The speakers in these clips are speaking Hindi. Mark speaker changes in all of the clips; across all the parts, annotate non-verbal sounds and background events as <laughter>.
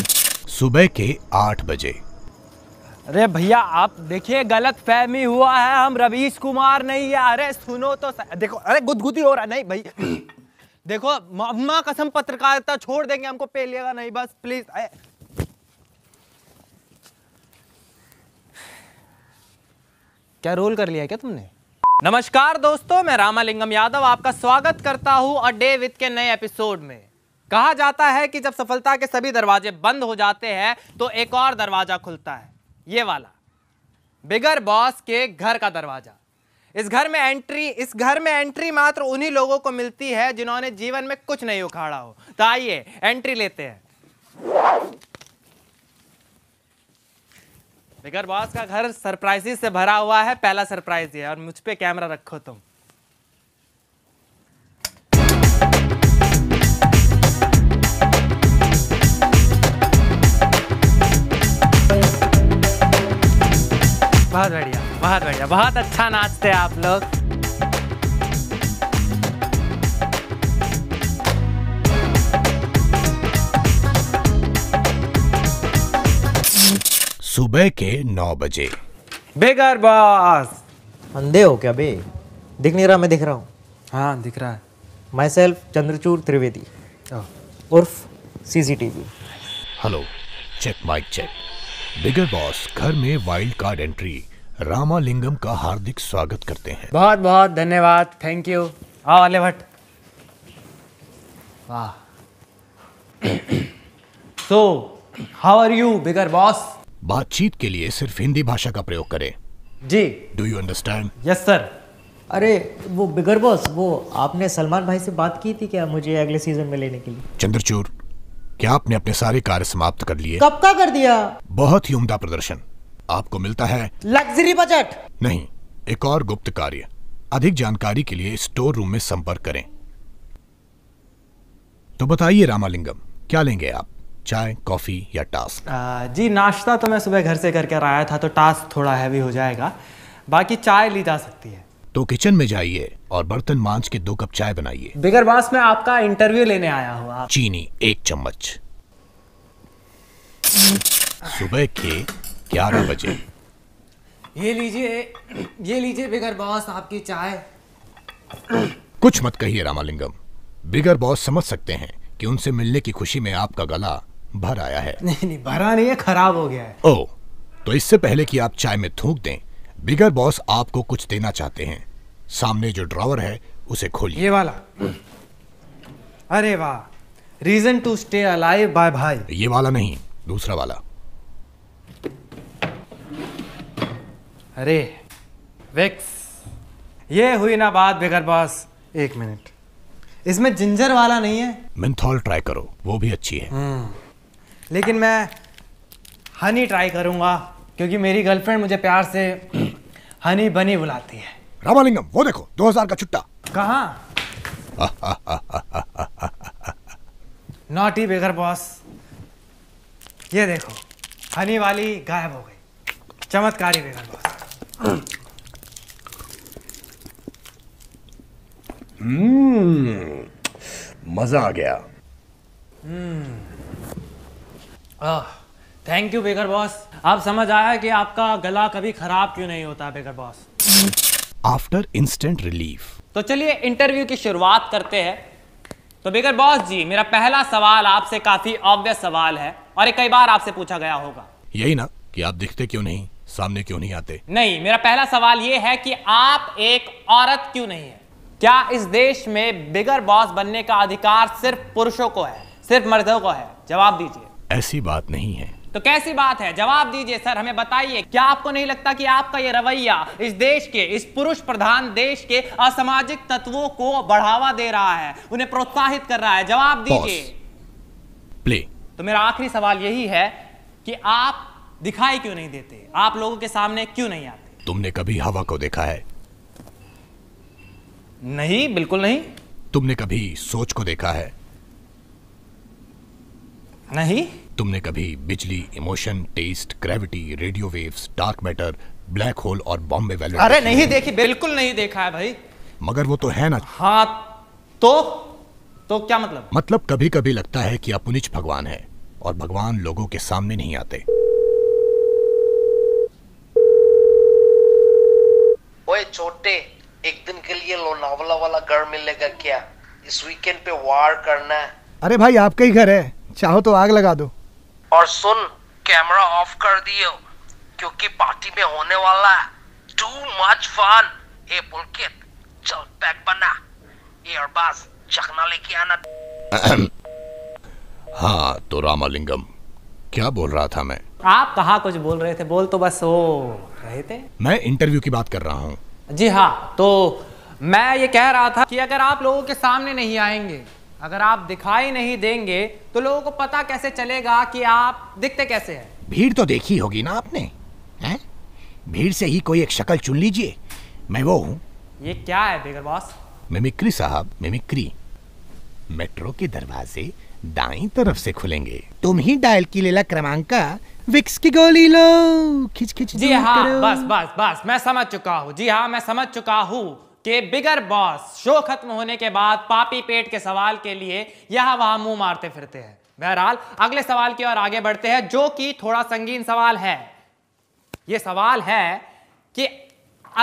Speaker 1: सुबह के आठ बजे
Speaker 2: अरे भैया आप देखिए गलत फहमी हुआ है हम रवीश कुमार नहीं है अरे सुनो तो देखो अरे गुदगुदी हो रहा नहीं भाई देखो मम्मा कसम पत्रकारिता छोड़ देंगे हमको पे लेगा नहीं बस प्लीज क्या रोल कर लिया क्या तुमने नमस्कार दोस्तों मैं रामालिंगम यादव आपका स्वागत करता हूं अ डे विद के नए एपिसोड में कहा जाता है कि जब सफलता के सभी दरवाजे बंद हो जाते हैं तो एक और दरवाजा खुलता है ये वाला बिगर बॉस के घर का दरवाजा इस घर में एंट्री इस घर में एंट्री मात्र उन्हीं लोगों को मिलती है जिन्होंने जीवन में कुछ नहीं उखाड़ा हो तो आइए एंट्री लेते हैं बिगर बॉस का घर सरप्राइजेस से भरा हुआ है पहला सरप्राइज ये और मुझ पे कैमरा रखो तुम बहुत बढ़िया बहुत बढ़िया बहुत अच्छा नाचते हैं आप लोग
Speaker 1: सुबह के नौ बजे
Speaker 2: बेकार बॉस अंधे हो क्या बे दिख नहीं रहा मैं दिख रहा हूँ हाँ दिख रहा है माई सेल्फ चंद्रचूर त्रिवेदी उर्फ वी
Speaker 1: hello check mic check Bigger Boss घर में वाइल्ड कार्ड एंट्री रामालिंगम का हार्दिक स्वागत करते हैं
Speaker 2: बहुत बहुत धन्यवाद थैंक यू
Speaker 1: आओ आले भट्ट वाह so how are you Bigger Boss बातचीत के लिए सिर्फ हिंदी भाषा का प्रयोग करें जी do you understand yes sir अरे वो बिगर बॉस
Speaker 2: वो आपने सलमान भाई से बात की थी क्या मुझे अगले सीजन में लेने के लिए
Speaker 1: चंद्रचूर क्या आपने अपने सारे कार्य समाप्त कर लिए कब का कर दिया बहुत ही उम्दा प्रदर्शन आपको मिलता है
Speaker 2: लग्जरी बजट
Speaker 1: नहीं एक और गुप्त कार्य अधिक जानकारी के लिए स्टोर रूम में संपर्क करें तो बताइए रामालिंगम क्या लेंगे आप चाय कॉफी या टास्क
Speaker 2: आ, जी नाश्ता तो मैं सुबह घर से करके आया था तो टास्क थोड़ा हैवी हो जाएगा बाकी चाय ली जा सकती है
Speaker 1: तो किचन में जाइए और बर्तन मांझ के दो कप चाय बनाइए
Speaker 2: बिगर बास में आपका इंटरव्यू लेने आया हुआ
Speaker 1: चीनी एक चम्मच सुबह के ग्यारह बजे
Speaker 2: ये लीजिए ये लीजिए बिगर बॉस आपकी चाय
Speaker 1: कुछ मत कहिए रामालिंगम बिगर बॉस समझ सकते हैं कि उनसे मिलने की खुशी में आपका गला भर आया है नहीं नहीं भरा नहीं है खराब हो गया है ओ तो इससे पहले कि आप चाय में थूक दें बिगर बॉस आपको कुछ देना चाहते हैं सामने जो ड्रॉवर है उसे खोलिए ये वाला अरे वाह reason to stay alive by भाई ये वाला नहीं दूसरा वाला
Speaker 2: अरे वेक्स ये हुई ना बात बेगर बॉस एक मिनट इसमें जिंजर वाला नहीं है
Speaker 1: मिंथॉल ट्राई करो वो भी अच्छी है हम्म।
Speaker 2: लेकिन मैं हनी ट्राई करूंगा क्योंकि मेरी गर्लफ्रेंड मुझे प्यार से हनी बनी बुलाती है रामालिंगम वो देखो 2000 का छुट्टा कहा <laughs> नॉटी बेगर बॉस ये देखो हनी वाली गायब हो गई चमत्कारी
Speaker 1: बेगर बॉस मजा आ गया
Speaker 2: थैंक यू बेकर बॉस आप समझ आया कि आपका गला कभी खराब क्यों नहीं होता Bigger Boss
Speaker 1: after instant relief
Speaker 2: तो चलिए इंटरव्यू की शुरुआत करते हैं तो बेकर बॉस जी मेरा पहला सवाल आपसे काफी ऑब्वियस सवाल है और ये कई बार आपसे पूछा गया होगा
Speaker 1: यही ना कि आप दिखते क्यों नहीं सामने क्यों नहीं आते
Speaker 2: नहीं मेरा पहला सवाल ये है कि आप एक औरत क्यों नहीं है क्या इस देश में बिगर बॉस बनने का अधिकार सिर्फ पुरुषों को है सिर्फ मर्दों को है
Speaker 1: जवाब दीजिए ऐसी बात नहीं है
Speaker 2: तो कैसी बात है जवाब दीजिए सर हमें बताइए क्या आपको नहीं लगता कि आपका यह रवैया इस देश के इस पुरुष प्रधान देश के असामाजिक तत्वों को बढ़ावा दे रहा है उन्हें प्रोत्साहित कर रहा है जवाब दीजिए प्ले तो मेरा आखिरी सवाल यही है कि आप दिखाई क्यों नहीं देते आप लोगों के सामने क्यों नहीं आते
Speaker 1: तुमने कभी हवा को देखा है
Speaker 2: नहीं बिल्कुल नहीं
Speaker 1: तुमने कभी सोच को देखा है नहीं तुमने कभी बिजली emotion test gravity radio waves dark matter black hole और बॉम्बे वैल्यू अरे नहीं
Speaker 2: देखी बिल्कुल नहीं देखा है भाई
Speaker 1: मगर वो तो है ना
Speaker 2: हाँ तो तो क्या मतलब
Speaker 1: मतलब कभी कभी लगता है कि अपुनिच भगवान है और भगवान लोगों के सामने नहीं आते
Speaker 2: ओए छोटे एक दिन के लिए लोनावला वाला घर मिलेगा क्या इस वीकेंड पे वार करना है
Speaker 1: अरे भाई आपका ही घर है चाहो तो आग लगा दो
Speaker 2: और सुन कैमरा ऑफ कर दियो क्योंकि पार्टी में होने वाला है टू मच फन ए पुलकित चल पैक बना एयरबस
Speaker 1: चकना लेके आना <clears throat> हाँ तो रामालिंगम क्या बोल रहा था मैं
Speaker 2: आप कहा कुछ बोल रहे थे बोल तो बस हो रहे थे
Speaker 1: मैं इंटरव्यू की बात कर रहा हूँ
Speaker 2: जी हाँ तो मैं ये कह रहा था कि अगर आप लोगों के सामने नहीं आएंगे अगर आप दिखाई नहीं देंगे तो लोगों को पता कैसे चलेगा कि आप दिखते कैसे हैं
Speaker 1: भीड़ तो देखी होगी ना आपने हैं? भीड़ से ही कोई एक शक्ल चुन लीजिए मैं वो हूँ
Speaker 2: ये क्या है बेगर बॉस
Speaker 1: मिमिक्री साहब मिमिक्री मेट्रो के दरवाजे दाई तरफ से खुलेंगे तुम ही डायल की लेला क्रमांक का विक्स की गोली लो खिच खिच जी हाँ बस
Speaker 2: बस बस मैं समझ चुका हूँ जी हाँ मैं समझ चुका हूँ कि बिगर बॉस शो खत्म होने के बाद पापी पेट के सवाल के लिए यहाँ वहां मुंह मारते फिरते हैं बहरहाल अगले सवाल की ओर आगे बढ़ते हैं जो कि थोड़ा संगीन सवाल है ये सवाल है कि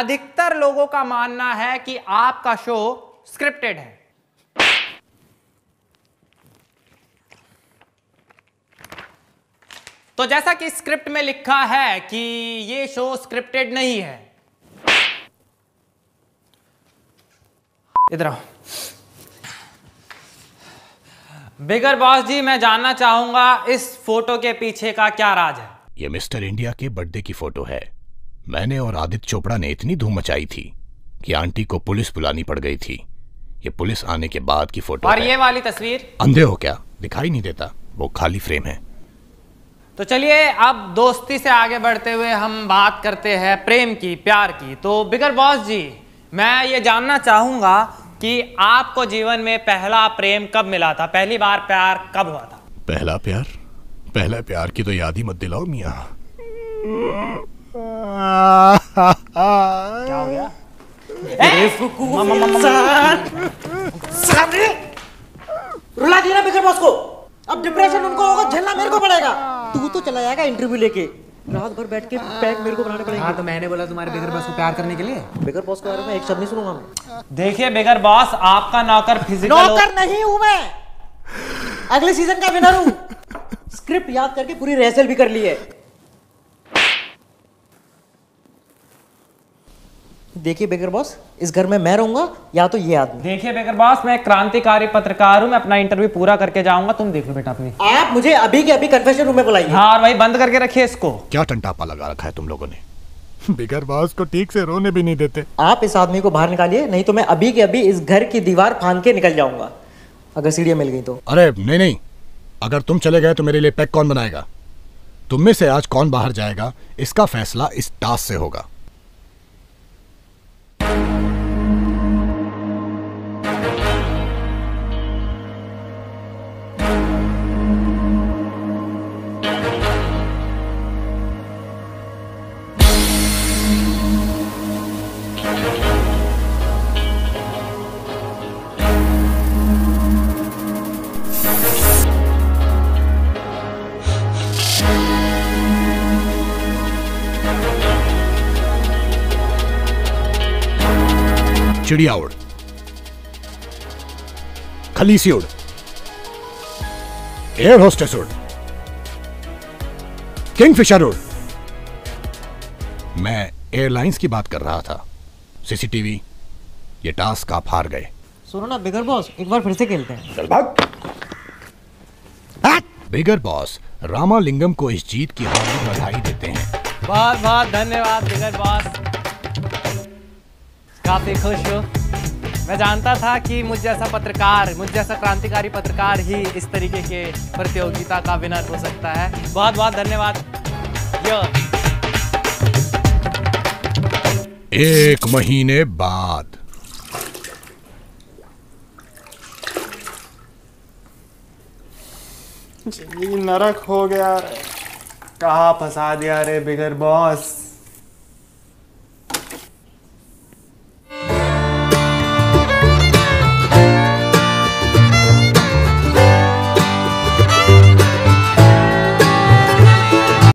Speaker 2: अधिकतर लोगों का मानना है कि आपका शो स्क्रिप्टेड है तो जैसा कि स्क्रिप्ट में लिखा है कि ये शो स्क्रिप्टेड नहीं है इधर आओ बिगर बॉस जी मैं जानना चाहूंगा इस फोटो के पीछे का क्या राज है
Speaker 1: ये मिस्टर इंडिया के बर्थडे की फोटो है मैंने और आदित्य चोपड़ा ने इतनी धूम मचाई थी कि आंटी को पुलिस बुलानी पड़ गई थी ये पुलिस आने के बाद की फोटो और है। ये वाली तस्वीर अंधे हो क्या दिखाई नहीं देता वो खाली फ्रेम है
Speaker 2: तो चलिए अब दोस्ती से आगे बढ़ते हुए हम बात करते हैं प्रेम की प्यार की तो बिगर बॉस जी मैं ये जानना चाहूंगा कि आपको जीवन में पहला प्रेम कब मिला था पहली बार प्यार कब हुआ था
Speaker 1: पहला प्यार पहला प्यार की तो याद ही मत दिलाओ मिया
Speaker 2: क्या हो गया रुला दिया ना बिगर बॉस को अब डिप्रेशन उनको होगा झेलना मेरे को पड़ेगा हाँ। तू तो चला जाएगा इंटरव्यू लेके रात भर बैठ के पैक मेरे को बनाने पड़ेगा हाँ तो मैंने बोला तुम्हारे बेगर बॉस को प्यार करने के लिए बेगर बॉस के बारे में एक शब्द नहीं सुनूंगा देखिए बेगर बॉस आपका नौकर फिजिकल नौकर नहीं हूं मैं अगले सीजन का विनर हूं स्क्रिप्ट <laughs> याद करके पूरी रिहर्सल भी कर ली है देखिए बेकर बॉस इस घर में मैं रहूंगा या तो ये आदमी देखिए बेकर बॉस मैं क्रांतिकारी पत्रकार हूँ मैं अपना इंटरव्यू पूरा करके जाऊंगा तुम देख लो बेटा अपनी आप मुझे अभी के अभी कन्फेशन रूम में बुलाइए हाँ और भाई बंद करके रखिए इसको क्या टंटापा लगा रखा है तुम लोगों ने <laughs> बिगर बॉस को ठीक से रोने भी नहीं देते आप इस आदमी को बाहर निकालिए नहीं तो मैं अभी के अभी इस घर
Speaker 1: की दीवार फांद के निकल जाऊंगा
Speaker 2: अगर सीढ़ियाँ मिल गई
Speaker 1: तो अरे नहीं नहीं अगर तुम चले गए तो मेरे लिए पैक कौन बनाएगा तुम में से आज कौन बाहर जाएगा इसका फैसला इस टास्क से होगा चिड़िया उड़ खलीसी उड़ एयर होस्टेस उड़ किंगफिशर उड़ मैं एयरलाइंस की बात कर रहा था सीसीटीवी ये टास्क आप हार गए
Speaker 2: सुनो ना बिगर बॉस एक बार फिर से खेलते हैं
Speaker 1: चल भाग बिगर बॉस रामालिंगम को इस जीत की हार बधाई देते हैं
Speaker 2: बहुत बहुत धन्यवाद बिगर बॉस काफ़ी खुश हूँ मैं जानता था कि मुझ जैसा पत्रकार मुझ जैसा क्रांतिकारी पत्रकार ही इस तरीके के प्रतियोगिता का विनर हो सकता है बहुत बहुत धन्यवाद
Speaker 1: एक महीने बाद जी
Speaker 2: नरक हो गया कहा फंसा दिया रे बिगर बॉस